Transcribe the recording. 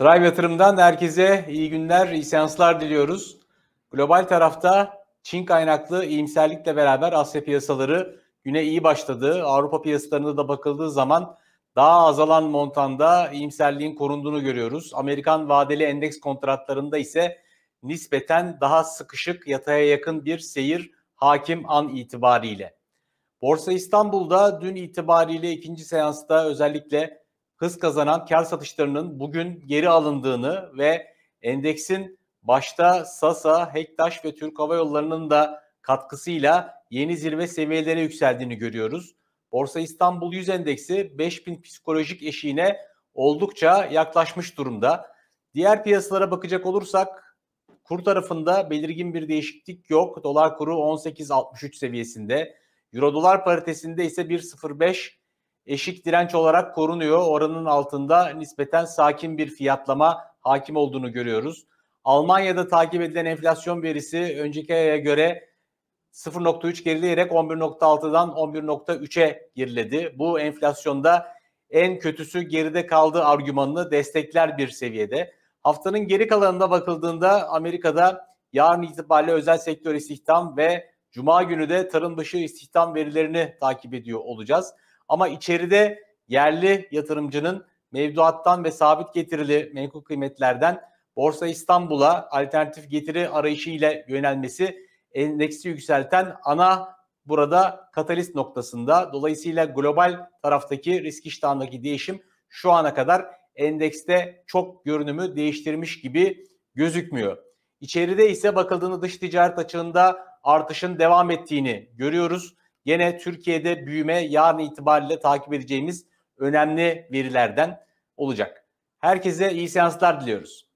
Drive Yatırım'dan herkese iyi günler, iyi seanslar diliyoruz. Global tarafta Çin kaynaklı iyimserlikle beraber Asya piyasaları güne iyi başladı. Avrupa piyasalarında da bakıldığı zaman daha azalan montanda iyimserliğin korunduğunu görüyoruz. Amerikan vadeli endeks kontratlarında ise nispeten daha sıkışık yataya yakın bir seyir hakim an itibariyle. Borsa İstanbul'da dün itibariyle ikinci seansta özellikle hız kazanan kar satışlarının bugün geri alındığını ve endeksin başta Sasa, Hektaş ve Türk Hava Yolları'nın da katkısıyla yeni zirve seviyelerine yükseldiğini görüyoruz. Borsa İstanbul 100 endeksi 5000 psikolojik eşiğine oldukça yaklaşmış durumda. Diğer piyasalara bakacak olursak kur tarafında belirgin bir değişiklik yok. Dolar kuru 18.63 seviyesinde. Euro dolar paritesinde ise 1.05 eşik direnç olarak korunuyor. Oranın altında nispeten sakin bir fiyatlama hakim olduğunu görüyoruz. Almanya'da takip edilen enflasyon verisi önceki aya göre 0.3 gerileyerek 11.6'dan 11.3'e geriledi. Bu enflasyonda en kötüsü geride kaldı argümanını destekler bir seviyede. Haftanın geri kalanında bakıldığında Amerika'da yarın itibariyle özel sektör istihdam ve cuma günü de tarım dışı istihdam verilerini takip ediyor olacağız. Ama içeride yerli yatırımcının mevduattan ve sabit getirili menkul kıymetlerden Borsa İstanbul'a alternatif getiri arayışı ile yönelmesi endeksi yükselten ana burada katalist noktasında. Dolayısıyla global taraftaki risk iştahındaki değişim şu ana kadar endekste çok görünümü değiştirmiş gibi gözükmüyor. İçeride ise bakıldığında dış ticaret açığında artışın devam ettiğini görüyoruz. Gene Türkiye'de büyüme yarın itibariyle takip edeceğimiz önemli verilerden olacak. Herkese iyi seanslar diliyoruz.